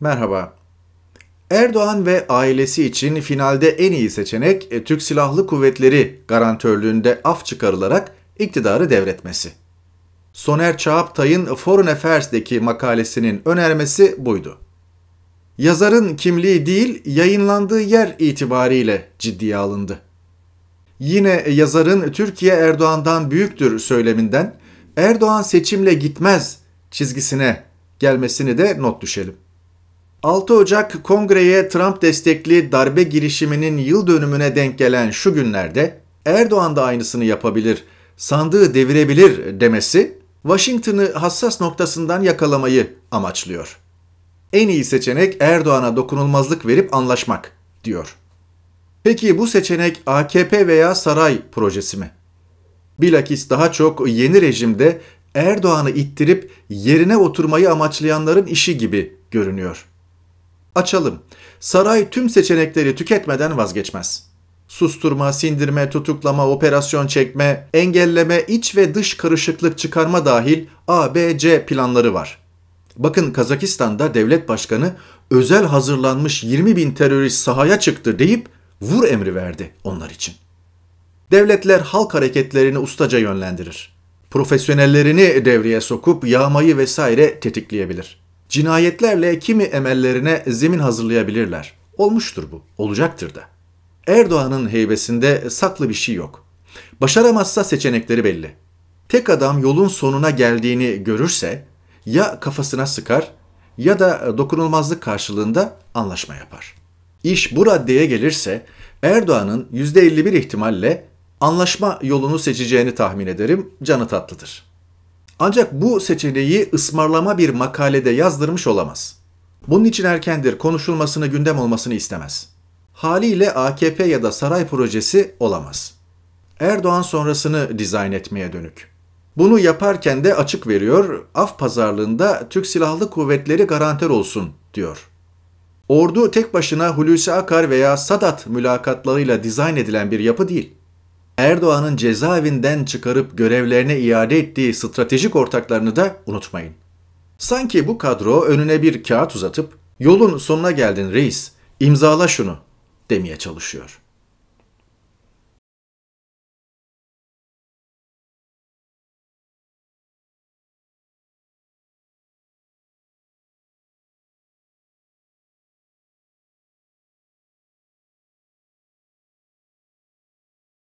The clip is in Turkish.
Merhaba. Erdoğan ve ailesi için finalde en iyi seçenek e, Türk Silahlı Kuvvetleri garantörlüğünde af çıkarılarak iktidarı devretmesi. Soner Çağaptay'ın Foreign Affairs'deki makalesinin önermesi buydu. Yazarın kimliği değil, yayınlandığı yer itibariyle ciddiye alındı. Yine yazarın Türkiye Erdoğan'dan büyüktür söyleminden Erdoğan seçimle gitmez çizgisine gelmesini de not düşelim. 6 Ocak kongreye Trump destekli darbe girişiminin yıl dönümüne denk gelen şu günlerde Erdoğan da aynısını yapabilir, sandığı devirebilir demesi Washington'ı hassas noktasından yakalamayı amaçlıyor. En iyi seçenek Erdoğan'a dokunulmazlık verip anlaşmak diyor. Peki bu seçenek AKP veya saray projesi mi? Bilakis daha çok yeni rejimde Erdoğan'ı ittirip yerine oturmayı amaçlayanların işi gibi görünüyor. Açalım. Saray tüm seçenekleri tüketmeden vazgeçmez. Susturma, sindirme, tutuklama, operasyon çekme, engelleme, iç ve dış karışıklık çıkarma dahil ABC planları var. Bakın Kazakistan'da devlet başkanı özel hazırlanmış 20 bin terörist sahaya çıktı deyip vur emri verdi onlar için. Devletler halk hareketlerini ustaca yönlendirir. Profesyonellerini devreye sokup yağmayı vesaire tetikleyebilir.'' Cinayetlerle kimi emellerine zemin hazırlayabilirler. Olmuştur bu, olacaktır da. Erdoğan'ın heybesinde saklı bir şey yok. Başaramazsa seçenekleri belli. Tek adam yolun sonuna geldiğini görürse ya kafasına sıkar ya da dokunulmazlık karşılığında anlaşma yapar. İş bu raddeye gelirse Erdoğan'ın %51 ihtimalle anlaşma yolunu seçeceğini tahmin ederim canı tatlıdır. Ancak bu seçeneği ısmarlama bir makalede yazdırmış olamaz. Bunun için erkendir konuşulmasını gündem olmasını istemez. Haliyle AKP ya da saray projesi olamaz. Erdoğan sonrasını dizayn etmeye dönük. Bunu yaparken de açık veriyor, af pazarlığında Türk Silahlı Kuvvetleri garanter olsun diyor. Ordu tek başına Hulusi Akar veya Sadat mülakatlarıyla dizayn edilen bir yapı değil. Erdoğan'ın cezaevinden çıkarıp görevlerine iade ettiği stratejik ortaklarını da unutmayın. Sanki bu kadro önüne bir kağıt uzatıp yolun sonuna geldin reis imzala şunu demeye çalışıyor.''